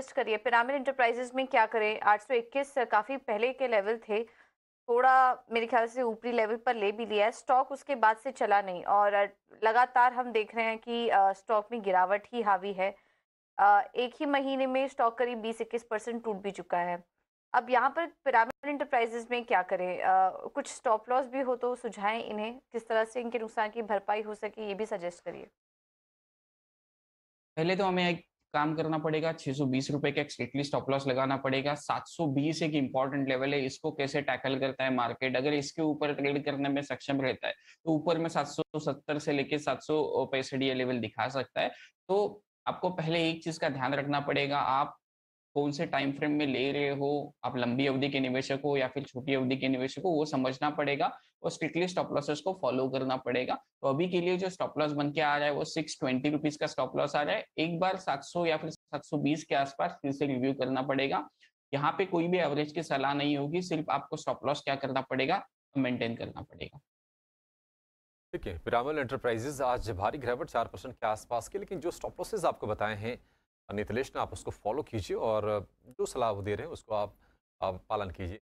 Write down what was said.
adjust करिए pyramid enterprises में क्या करें 821 काफ़ी पहले के लेवल थे थोड़ा मेरे ख्याल से ऊपरी लेवल पर ले भी लिया है स्टॉक उसके बाद से चला नहीं और लगातार हम देख रहे हैं कि स्टॉक में गिरावट ही हावी है एक ही महीने में स्टॉक करीब बीस इक्कीस परसेंट टूट भी चुका है अब यहाँ पर पिरामिड इंटरप्राइजेज में क्या करें कुछ स्टॉप लॉस भी हो तो सुझाएं इन्हें किस तरह से इनके नुकसान की भरपाई हो सके ये भी सजेस्ट करिए पहले तो हमें एक काम करना पड़ेगा छह सौ बीस रुपए का स्ट्रिक्टली स्टॉप लॉस लगाना पड़ेगा सात सौ बीस एक इंपॉर्टेंट लेवल है इसको कैसे टैकल करता है मार्केट अगर इसके ऊपर ट्रेड करने में सक्षम रहता है तो ऊपर में सात सौ सत्तर से लेकर सात सौ पैंसठ ये लेवल दिखा सकता है तो आपको पहले एक चीज का ध्यान रखना पड़ेगा आप कौन से टाइम फ्रेम में ले रहे हो आप लंबी अवधि के निवेशक हो या फिर छोटी अवधि के निवेशक हो वो समझना पड़ेगा और स्ट्रिक्टली स्टॉप लॉसेस को फॉलो करना पड़ेगा तो अभी के लिए जो स्टॉप लॉस बन के आ रहा है वो सिक्स ट्वेंटी रुपीज का स्टॉप लॉस आ रहा है एक बार सात सौ या फिर सात सौ बीस के आसपास फिर से रिव्यू करना पड़ेगा यहाँ पे कोई भी एवरेज की सलाह नहीं होगी सिर्फ आपको स्टॉप लॉस क्या करना पड़ेगा मेंटेन करना पड़ेगा ठीक है पिरामल एंटरप्राइजेज आज भारी गिरावट चार परसेंट के आसपास के लेकिन जो स्टॉप लॉसेज आपको बताए हैं नितलेश ने आप उसको फॉलो कीजिए और जो सलाह वो दे रहे हैं उसको आप, आप पालन कीजिए